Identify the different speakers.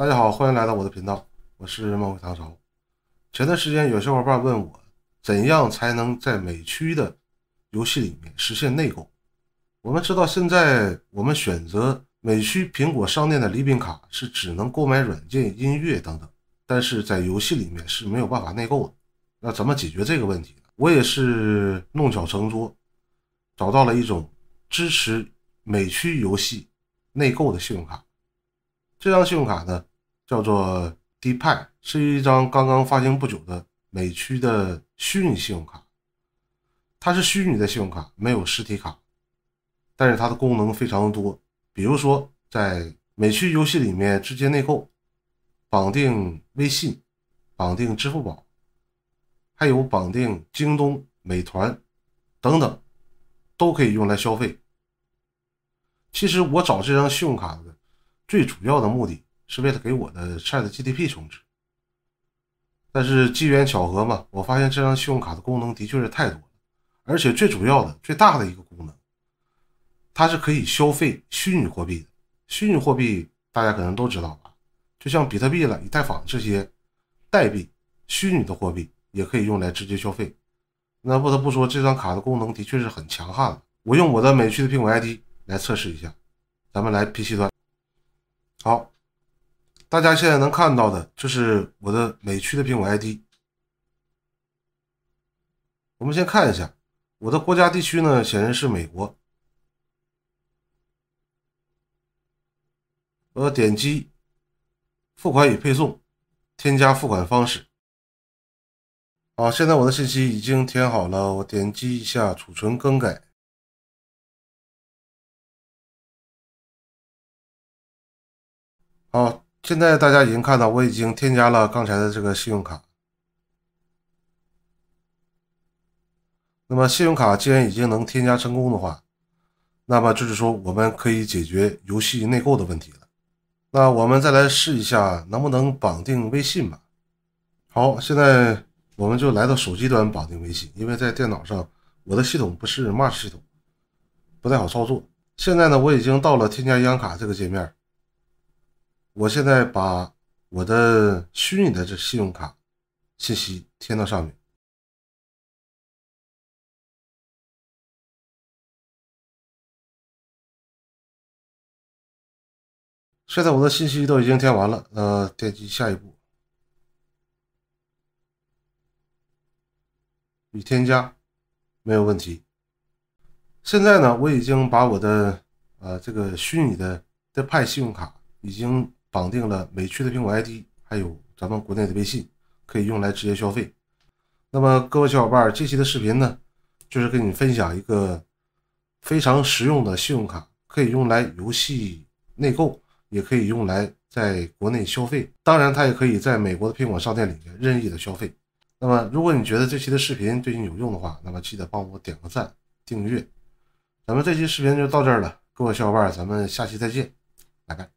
Speaker 1: 大家好，欢迎来到我的频道，我是梦回唐朝。前段时间有小伙伴问我，怎样才能在美区的游戏里面实现内购？我们知道，现在我们选择美区苹果商店的礼品卡是只能购买软件、音乐等等，但是在游戏里面是没有办法内购的。那怎么解决这个问题呢？我也是弄巧成拙，找到了一种支持美区游戏内购的信用卡。这张信用卡呢？叫做 D 派，是一张刚刚发行不久的美区的虚拟信用卡。它是虚拟的信用卡，没有实体卡，但是它的功能非常的多。比如说，在美区游戏里面直接内购，绑定微信、绑定支付宝，还有绑定京东、美团等等，都可以用来消费。其实我找这张信用卡的最主要的目的。是为了给我的 Chat GDP 充值，但是机缘巧合嘛，我发现这张信用卡的功能的确是太多了，而且最主要的、最大的一个功能，它是可以消费虚拟货币的。虚拟货币大家可能都知道吧，就像比特币了、以太坊这些代币，虚拟的货币也可以用来直接消费。那不得不说，这张卡的功能的确是很强悍了。我用我的美区的苹果 ID 来测试一下，咱们来 PC 端，好。大家现在能看到的就是我的美区的苹果 ID。我们先看一下我的国家地区呢，显示是美国。我点击付款与配送，添
Speaker 2: 加付款方式。好，现在我的信息已经填好了，我点击一下储存更改。好。现在大家已经看到，我已经添加了刚
Speaker 1: 才的这个信用卡。那么信用卡既然已经能添加成功的话，那么就是说我们可以解决游戏内购的问题了。那我们再来试一下能不能绑定微信吧。好，现在我们就来到手机端绑定微信，因为在电脑上我的系统不是 Mac 系统，不太好操作。现在呢，我已经到了添加银行卡这个界面。我现在把我的虚拟的
Speaker 2: 这信用卡信息填到上面。现在我的信息都已经填完了，呃，点击下一步，
Speaker 1: 已添加，没有问题。现在呢，我已经把我的呃这个虚拟的的派信用卡已经。绑定了美区的苹果 ID，还有咱们国内的微信，可以用来直接消费。那么各位小伙伴，这期的视频呢，就是跟你分享一个非常实用的信用卡，可以用来游戏内购，也可以用来在国内消费，当然它也可以在美国的苹果商店里面任意的消费。那么如果你觉得这期的视频对你有用的话，那么记得帮
Speaker 2: 我点个赞、订阅。咱们这期视频就到这儿了，各位小伙伴，咱们下期再见，拜拜。